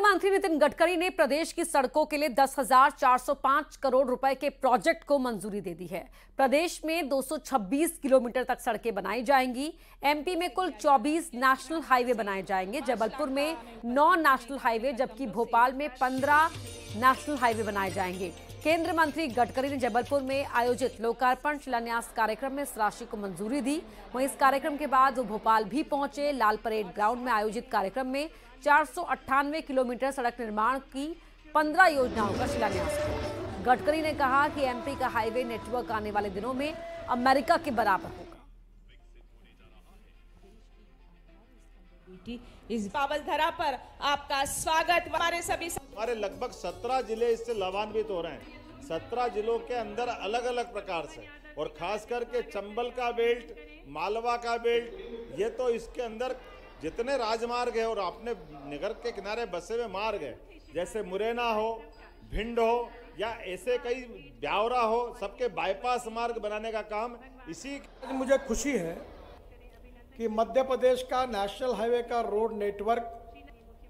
केंद्रीय मंत्री नितिन गडकरी ने प्रदेश की सड़कों के लिए 10,405 करोड़ रुपए के प्रोजेक्ट को मंजूरी दे दी है प्रदेश में 226 किलोमीटर तक सड़कें बनाई जाएंगी एमपी में कुल 24 नेशनल हाईवे बनाए जाएंगे जबलपुर में 9 नेशनल हाईवे जबकि भोपाल में 15 नेशनल हाईवे बनाए जाएंगे केंद्र मंत्री गडकरी ने जबलपुर में आयोजित लोकार्पण शिलान्यास कार्यक्रम में इस राशि को मंजूरी दी वहीं इस कार्यक्रम के बाद वो भोपाल भी पहुंचे लाल परेड ग्राउंड में आयोजित कार्यक्रम में चार किलोमीटर सड़क निर्माण की पंद्रह योजनाओं का शिलान्यास किया गडकरी ने कहा कि एमपी का हाईवे नेटवर्क आने वाले दिनों में अमेरिका के बराबर होगा इस पावस धरा पर आपका स्वागत हमारे सभी हमारे लगभग सत्रह जिले इससे लाभान्वित हो रहे हैं सत्रह जिलों के अंदर अलग अलग प्रकार से और खास करके चंबल का बेल्ट मालवा का बेल्ट ये तो इसके अंदर जितने राजमार्ग है और अपने नगर के किनारे बसे हुए मार्ग है जैसे मुरैना हो भिंड हो या ऐसे कई ब्यावरा हो सबके बाईपास मार्ग बनाने का काम इसी मुझे खुशी है कि मध्य प्रदेश का नेशनल हाईवे का रोड नेटवर्क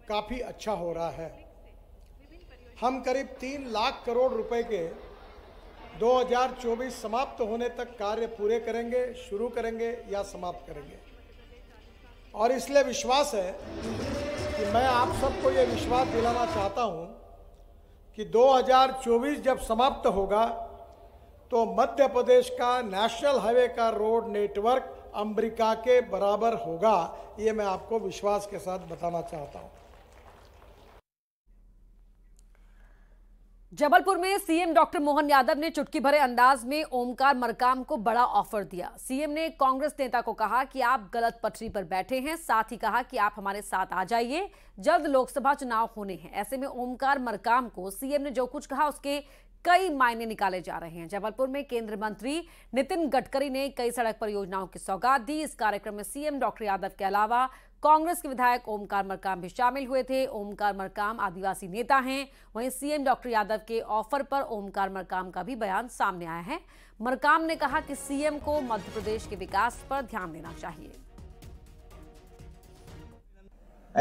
काफ़ी अच्छा हो रहा है हम करीब तीन लाख करोड़ रुपए के 2024 समाप्त होने तक कार्य पूरे करेंगे शुरू करेंगे या समाप्त करेंगे और इसलिए विश्वास है कि मैं आप सबको ये विश्वास दिलाना चाहता हूँ कि 2024 जब समाप्त होगा तो मध्य प्रदेश का नेशनल हाईवे का रोड नेटवर्क अमेरिका के बराबर होगा ये मैं आपको विश्वास के साथ बताना चाहता हूं जबलपुर में सीएम डॉक्टर मोहन यादव ने चुटकी भरे अंदाज में ओमकार मरकाम को बड़ा ऑफर दिया सीएम ने कांग्रेस नेता को कहा कि आप गलत पटरी पर बैठे हैं साथ ही कहा कि आप हमारे साथ आ जाइए जल्द लोकसभा चुनाव होने हैं ऐसे में ओमकार मरकाम को सीएम ने जो कुछ कहा उसके कई मायने निकाले जा रहे हैं जबलपुर में केंद्रीय मंत्री नितिन गडकरी ने कई सड़क परियोजनाओं की सौगात दी इस कार्यक्रम में सीएम डॉक्टर यादव के अलावा कांग्रेस के विधायक ओमकार मरकाम भी शामिल हुए थे ओमकार मरकाम आदिवासी नेता हैं वहीं सीएम डॉक्टर यादव के ऑफर पर ओमकार मरकाम का भी बयान सामने आया है मरकाम ने कहा कि सीएम को मध्य प्रदेश के विकास पर ध्यान देना चाहिए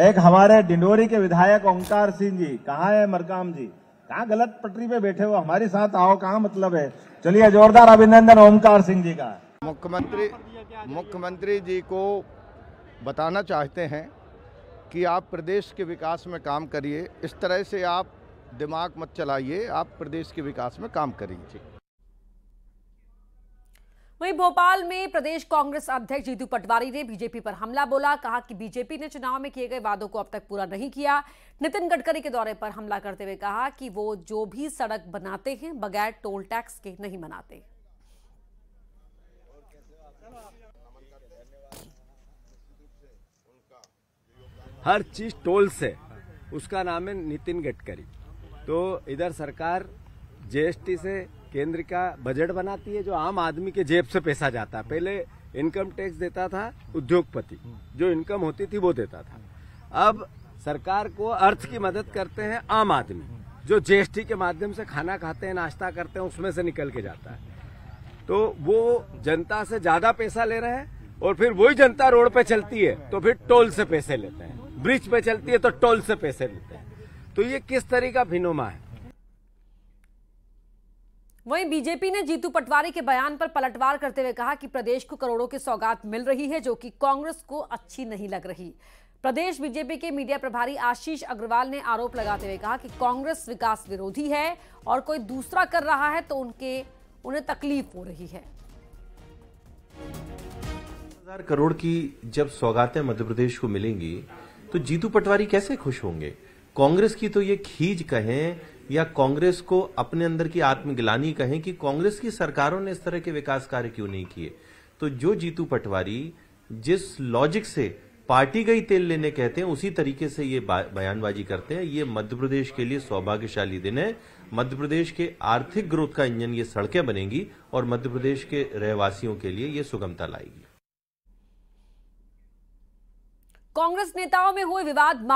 एक हमारे डिंडोरी के विधायक ओमकार सिंह जी कहा है मरकाम जी कहा गलत पटरी पे बैठे हो हमारे साथ आओ कहा मतलब है चलिए जोरदार अभिनंदन ओमकार सिंह जी का मुख्यमंत्री मुख्यमंत्री जी को बताना चाहते हैं कि आप प्रदेश के विकास में काम करिए इस तरह से आप दिमाग मत चलाइए आप प्रदेश के विकास में काम करिए वहीं भोपाल में प्रदेश कांग्रेस अध्यक्ष जीतू पटवारी ने बीजेपी पर हमला बोला कहा कि बीजेपी ने चुनाव में किए गए वादों को अब तक पूरा नहीं किया नितिन गडकरी के दौरे पर हमला करते हुए कहा कि वो जो भी सड़क बनाते हैं बगैर टोल टैक्स के नहीं बनाते हर चीज टोल से उसका नाम है नितिन गडकरी तो इधर सरकार जीएसटी से केंद्र का बजट बनाती है जो आम आदमी के जेब से पैसा जाता है पहले इनकम टैक्स देता था उद्योगपति जो इनकम होती थी वो देता था अब सरकार को अर्थ की मदद करते हैं आम आदमी जो जीएसटी के माध्यम से खाना खाते हैं नाश्ता करते हैं उसमें से निकल के जाता है तो वो जनता से ज्यादा पैसा ले रहे हैं और फिर वही जनता रोड पे चलती है तो फिर टोल से पैसे लेते हैं ब्रिज पे चलती है तो टोल से पैसे लेते हैं तो ये किस तरह का भिनोमा है वहीं बीजेपी ने जीतू पटवारी के बयान पर पलटवार करते हुए कहा कि प्रदेश को करोड़ों की सौगात मिल रही है जो कि कांग्रेस को अच्छी नहीं लग रही प्रदेश बीजेपी के मीडिया प्रभारी आशीष अग्रवाल ने आरोप लगाते हुए कहा कि कांग्रेस विकास विरोधी है और कोई दूसरा कर रहा है तो उनके उन्हें तकलीफ हो रही है हजार करोड़ की जब सौगातें मध्य प्रदेश को मिलेंगी तो जीतू पटवारी कैसे खुश होंगे कांग्रेस की तो ये खीज कहें या कांग्रेस को अपने अंदर की आत्मगिलानी कहें कि कांग्रेस की सरकारों ने इस तरह के विकास कार्य क्यों नहीं किए तो जो जीतू पटवारी जिस लॉजिक से पार्टी गई तेल लेने कहते हैं उसी तरीके से ये बयानबाजी करते हैं ये मध्य प्रदेश के लिए सौभाग्यशाली दिन है मध्य प्रदेश के आर्थिक ग्रोथ का इंजन ये सड़कें बनेगी और मध्य प्रदेश के रहवासियों के लिए ये सुगमता लाएगी कांग्रेस नेताओं में हुए विवाद